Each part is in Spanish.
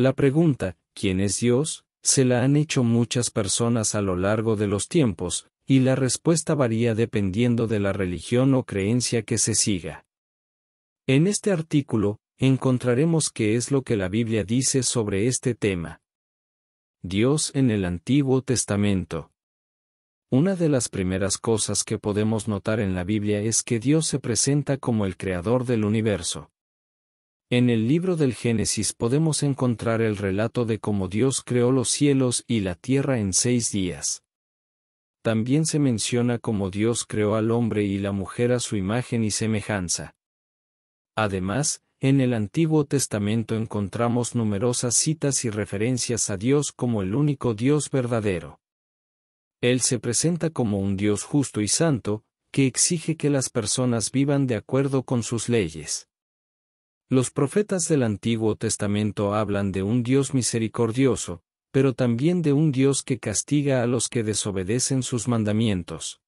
La pregunta, ¿quién es Dios? se la han hecho muchas personas a lo largo de los tiempos, y la respuesta varía dependiendo de la religión o creencia que se siga. En este artículo, encontraremos qué es lo que la Biblia dice sobre este tema. Dios en el Antiguo Testamento. Una de las primeras cosas que podemos notar en la Biblia es que Dios se presenta como el creador del universo. En el libro del Génesis podemos encontrar el relato de cómo Dios creó los cielos y la tierra en seis días. También se menciona cómo Dios creó al hombre y la mujer a su imagen y semejanza. Además, en el Antiguo Testamento encontramos numerosas citas y referencias a Dios como el único Dios verdadero. Él se presenta como un Dios justo y santo, que exige que las personas vivan de acuerdo con sus leyes. Los profetas del Antiguo Testamento hablan de un Dios misericordioso, pero también de un Dios que castiga a los que desobedecen sus mandamientos.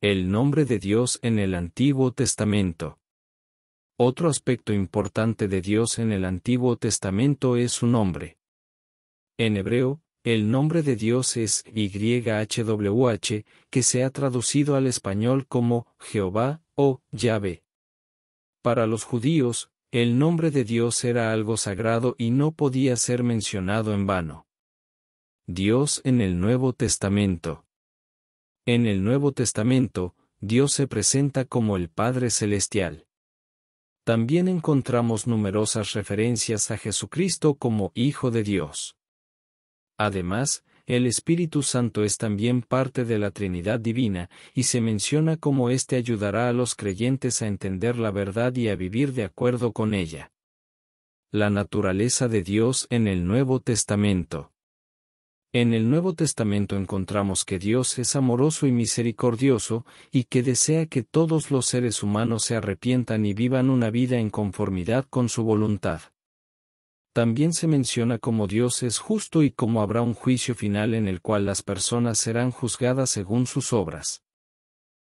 El nombre de Dios en el Antiguo Testamento. Otro aspecto importante de Dios en el Antiguo Testamento es su nombre. En hebreo, el nombre de Dios es YHWH, que se ha traducido al español como Jehová o Yahvé. Para los judíos, el nombre de Dios era algo sagrado y no podía ser mencionado en vano. Dios en el Nuevo Testamento. En el Nuevo Testamento, Dios se presenta como el Padre Celestial. También encontramos numerosas referencias a Jesucristo como Hijo de Dios. Además, el Espíritu Santo es también parte de la Trinidad Divina, y se menciona como éste ayudará a los creyentes a entender la verdad y a vivir de acuerdo con ella. La naturaleza de Dios en el Nuevo Testamento. En el Nuevo Testamento encontramos que Dios es amoroso y misericordioso, y que desea que todos los seres humanos se arrepientan y vivan una vida en conformidad con su voluntad. También se menciona como Dios es justo y cómo habrá un juicio final en el cual las personas serán juzgadas según sus obras.